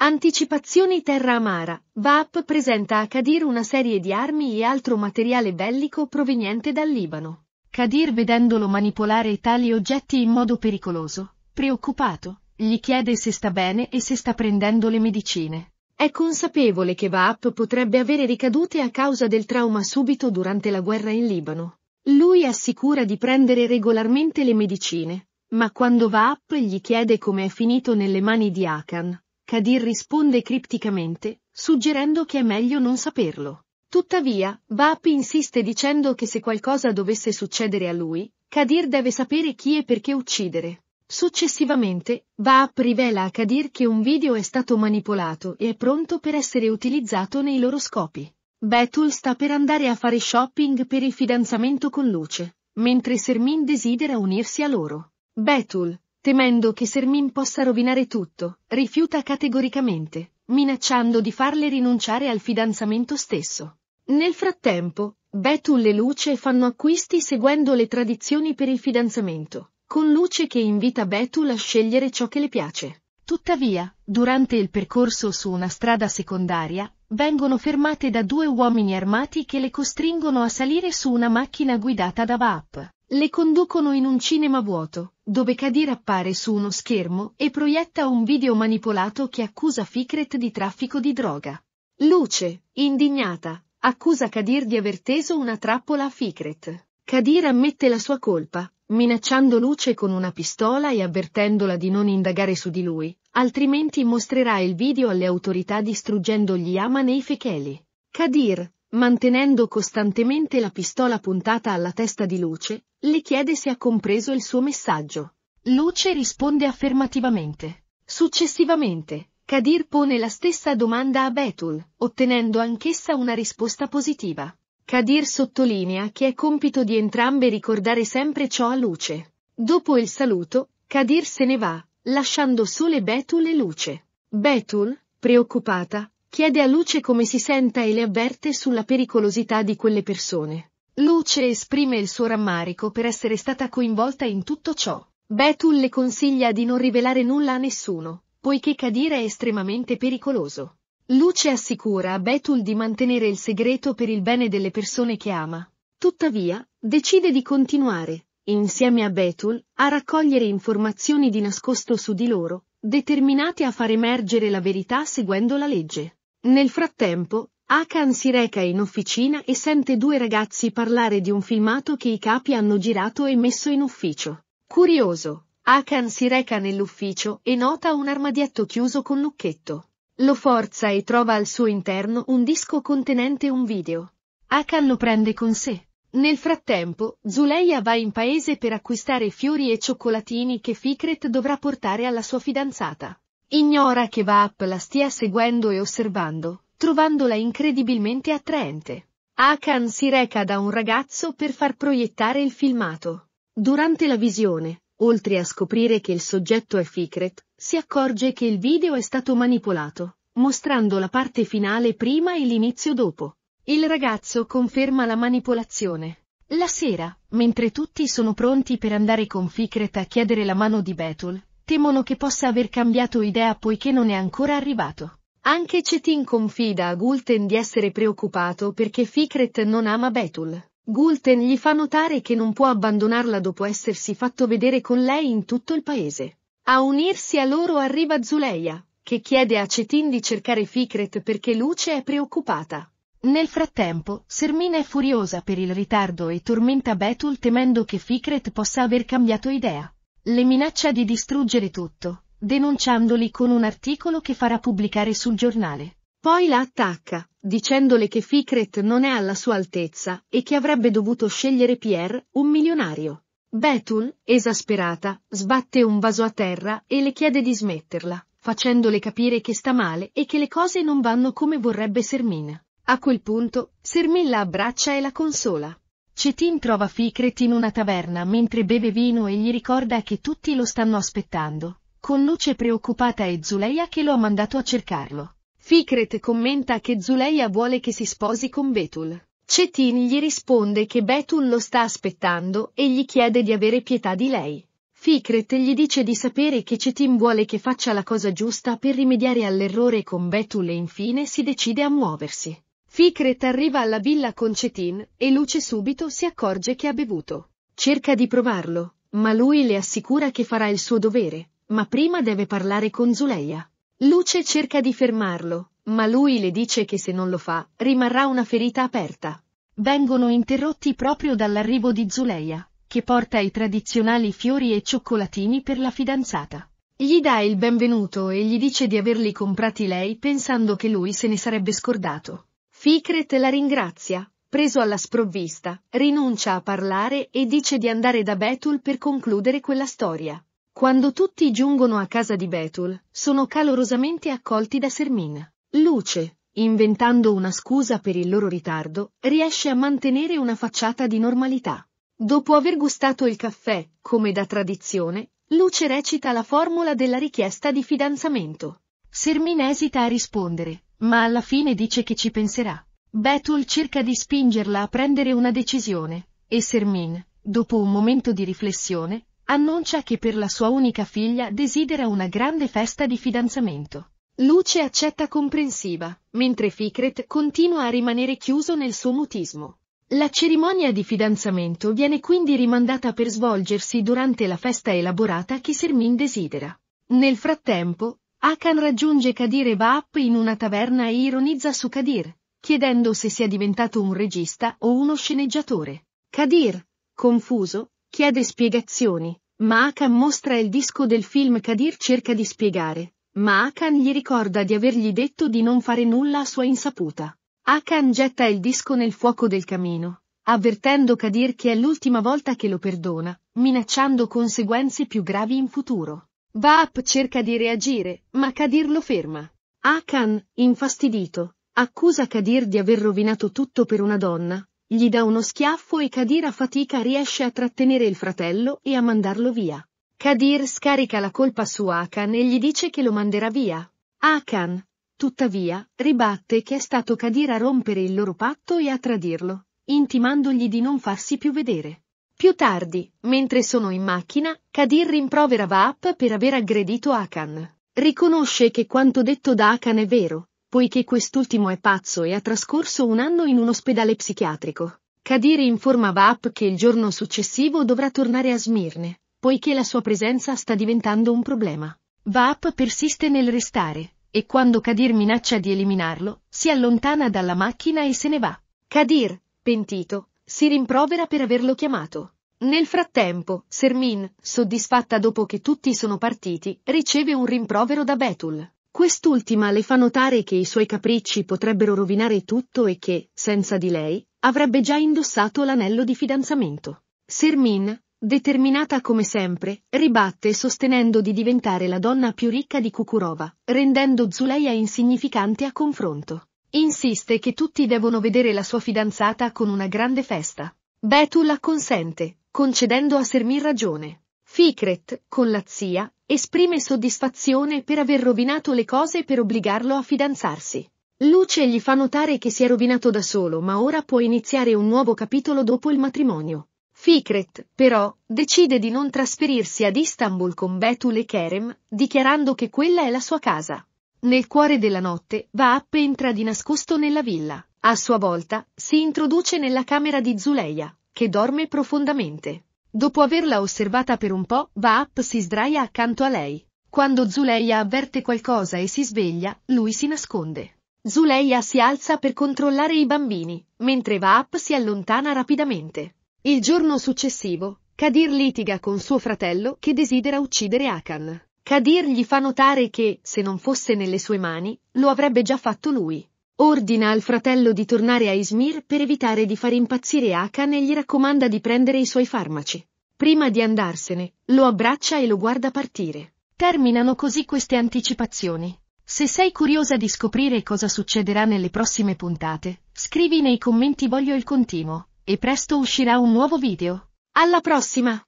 Anticipazioni Terra Amara. VAP presenta a Kadir una serie di armi e altro materiale bellico proveniente dal Libano. Kadir vedendolo manipolare tali oggetti in modo pericoloso, preoccupato, gli chiede se sta bene e se sta prendendo le medicine. È consapevole che Vaap potrebbe avere ricadute a causa del trauma subito durante la guerra in Libano. Lui assicura di prendere regolarmente le medicine, ma quando Vaap gli chiede come è finito nelle mani di Akan, Kadir risponde cripticamente, suggerendo che è meglio non saperlo. Tuttavia, Bapi insiste dicendo che se qualcosa dovesse succedere a lui, Kadir deve sapere chi e perché uccidere. Successivamente, Vaap rivela a Kadir che un video è stato manipolato e è pronto per essere utilizzato nei loro scopi. Betul sta per andare a fare shopping per il fidanzamento con Luce, mentre Sermin desidera unirsi a loro. Betul, temendo che Sermin possa rovinare tutto, rifiuta categoricamente, minacciando di farle rinunciare al fidanzamento stesso. Nel frattempo, Betul e Luce fanno acquisti seguendo le tradizioni per il fidanzamento, con Luce che invita Betul a scegliere ciò che le piace. Tuttavia, durante il percorso su una strada secondaria, vengono fermate da due uomini armati che le costringono a salire su una macchina guidata da Vaap. Le conducono in un cinema vuoto, dove Kadir appare su uno schermo e proietta un video manipolato che accusa Fikret di traffico di droga. Luce, indignata, accusa Kadir di aver teso una trappola a Fikret. Kadir ammette la sua colpa, minacciando Luce con una pistola e avvertendola di non indagare su di lui, altrimenti mostrerà il video alle autorità distruggendo gli Yaman e i Fecheli. Kadir, mantenendo costantemente la pistola puntata alla testa di Luce, le chiede se ha compreso il suo messaggio. Luce risponde affermativamente. Successivamente, Kadir pone la stessa domanda a Betul, ottenendo anch'essa una risposta positiva. Kadir sottolinea che è compito di entrambe ricordare sempre ciò a Luce. Dopo il saluto, Kadir se ne va, lasciando sole Betul e Luce. Betul, preoccupata, chiede a Luce come si senta e le avverte sulla pericolosità di quelle persone. Luce esprime il suo rammarico per essere stata coinvolta in tutto ciò. Betul le consiglia di non rivelare nulla a nessuno, poiché cadere è estremamente pericoloso. Luce assicura a Betul di mantenere il segreto per il bene delle persone che ama. Tuttavia, decide di continuare, insieme a Betul, a raccogliere informazioni di nascosto su di loro, determinate a far emergere la verità seguendo la legge. Nel frattempo, Akan si reca in officina e sente due ragazzi parlare di un filmato che i capi hanno girato e messo in ufficio. Curioso, Akan si reca nell'ufficio e nota un armadietto chiuso con lucchetto. Lo forza e trova al suo interno un disco contenente un video. Akan lo prende con sé. Nel frattempo, Zuleia va in paese per acquistare fiori e cioccolatini che Fikret dovrà portare alla sua fidanzata. Ignora che Vaap la stia seguendo e osservando, trovandola incredibilmente attraente. Akan si reca da un ragazzo per far proiettare il filmato. Durante la visione, oltre a scoprire che il soggetto è Fikret, si accorge che il video è stato manipolato, mostrando la parte finale prima e l'inizio dopo. Il ragazzo conferma la manipolazione. La sera, mentre tutti sono pronti per andare con Fikret a chiedere la mano di Betul, temono che possa aver cambiato idea poiché non è ancora arrivato. Anche Cetin confida a Gulten di essere preoccupato perché Fikret non ama Betul. Gulten gli fa notare che non può abbandonarla dopo essersi fatto vedere con lei in tutto il paese. A unirsi a loro arriva Zuleia, che chiede a Cetin di cercare Fikret perché Luce è preoccupata. Nel frattempo, Sermina è furiosa per il ritardo e tormenta Betul temendo che Fikret possa aver cambiato idea. Le minaccia di distruggere tutto, denunciandoli con un articolo che farà pubblicare sul giornale. Poi la attacca, dicendole che Ficret non è alla sua altezza e che avrebbe dovuto scegliere Pierre, un milionario. Betul, esasperata, sbatte un vaso a terra e le chiede di smetterla, facendole capire che sta male e che le cose non vanno come vorrebbe Sermin. A quel punto, Sermin la abbraccia e la consola. Cetin trova Ficret in una taverna mentre beve vino e gli ricorda che tutti lo stanno aspettando con Luce preoccupata e Zuleia che lo ha mandato a cercarlo. Fikret commenta che Zuleia vuole che si sposi con Betul. Cetin gli risponde che Betul lo sta aspettando e gli chiede di avere pietà di lei. Fikret gli dice di sapere che Cetin vuole che faccia la cosa giusta per rimediare all'errore con Betul e infine si decide a muoversi. Fikret arriva alla villa con Cetin e Luce subito si accorge che ha bevuto. Cerca di provarlo, ma lui le assicura che farà il suo dovere, ma prima deve parlare con Zuleia. Luce cerca di fermarlo, ma lui le dice che se non lo fa, rimarrà una ferita aperta. Vengono interrotti proprio dall'arrivo di Zuleia, che porta i tradizionali fiori e cioccolatini per la fidanzata. Gli dà il benvenuto e gli dice di averli comprati lei pensando che lui se ne sarebbe scordato. Fikret la ringrazia, preso alla sprovvista, rinuncia a parlare e dice di andare da Betul per concludere quella storia. Quando tutti giungono a casa di Betul, sono calorosamente accolti da Sermin. Luce, inventando una scusa per il loro ritardo, riesce a mantenere una facciata di normalità. Dopo aver gustato il caffè, come da tradizione, Luce recita la formula della richiesta di fidanzamento. Sermin esita a rispondere, ma alla fine dice che ci penserà. Betul cerca di spingerla a prendere una decisione, e Sermin, dopo un momento di riflessione, annuncia che per la sua unica figlia desidera una grande festa di fidanzamento. Luce accetta comprensiva, mentre Fikret continua a rimanere chiuso nel suo mutismo. La cerimonia di fidanzamento viene quindi rimandata per svolgersi durante la festa elaborata che Sermin desidera. Nel frattempo, Akan raggiunge Kadir e Baap in una taverna e ironizza su Kadir, chiedendo se sia diventato un regista o uno sceneggiatore. Kadir, confuso, chiede spiegazioni. Mahakan mostra il disco del film Kadir cerca di spiegare. Ma Akan gli ricorda di avergli detto di non fare nulla a sua insaputa. Akan getta il disco nel fuoco del camino, avvertendo Kadir che è l'ultima volta che lo perdona, minacciando conseguenze più gravi in futuro. Vaap cerca di reagire, ma Kadir lo ferma. Akan, infastidito, accusa Kadir di aver rovinato tutto per una donna, gli dà uno schiaffo e Kadir a fatica riesce a trattenere il fratello e a mandarlo via. Kadir scarica la colpa su Akan e gli dice che lo manderà via. Akan, tuttavia, ribatte che è stato Kadir a rompere il loro patto e a tradirlo, intimandogli di non farsi più vedere. Più tardi, mentre sono in macchina, Kadir rimprovera Vaap per aver aggredito Akan. Riconosce che quanto detto da Akan è vero, poiché quest'ultimo è pazzo e ha trascorso un anno in un ospedale psichiatrico. Kadiri informa Vaap che il giorno successivo dovrà tornare a Smirne, poiché la sua presenza sta diventando un problema. Vaap persiste nel restare, e quando Kadir minaccia di eliminarlo, si allontana dalla macchina e se ne va. Kadir, pentito, si rimprovera per averlo chiamato. Nel frattempo, Sermin, soddisfatta dopo che tutti sono partiti, riceve un rimprovero da Betul. Quest'ultima le fa notare che i suoi capricci potrebbero rovinare tutto e che, senza di lei, avrebbe già indossato l'anello di fidanzamento. Sermin, determinata come sempre, ribatte sostenendo di diventare la donna più ricca di Kukurova, rendendo Zuleia insignificante a confronto. Insiste che tutti devono vedere la sua fidanzata con una grande festa. Betu la consente, concedendo a Sermin ragione. Fikret, con la zia, esprime soddisfazione per aver rovinato le cose per obbligarlo a fidanzarsi. Luce gli fa notare che si è rovinato da solo ma ora può iniziare un nuovo capitolo dopo il matrimonio. Fikret, però, decide di non trasferirsi ad Istanbul con Betul e Kerem, dichiarando che quella è la sua casa. Nel cuore della notte, Vaap entra di nascosto nella villa. A sua volta, si introduce nella camera di Zuleia, che dorme profondamente. Dopo averla osservata per un po', Vaap si sdraia accanto a lei. Quando Zuleia avverte qualcosa e si sveglia, lui si nasconde. Zuleia si alza per controllare i bambini, mentre Vaap si allontana rapidamente. Il giorno successivo, Kadir litiga con suo fratello che desidera uccidere Akan. Kadir gli fa notare che, se non fosse nelle sue mani, lo avrebbe già fatto lui. Ordina al fratello di tornare a Izmir per evitare di far impazzire Akan e gli raccomanda di prendere i suoi farmaci. Prima di andarsene, lo abbraccia e lo guarda partire. Terminano così queste anticipazioni. Se sei curiosa di scoprire cosa succederà nelle prossime puntate, scrivi nei commenti voglio il continuo, e presto uscirà un nuovo video. Alla prossima!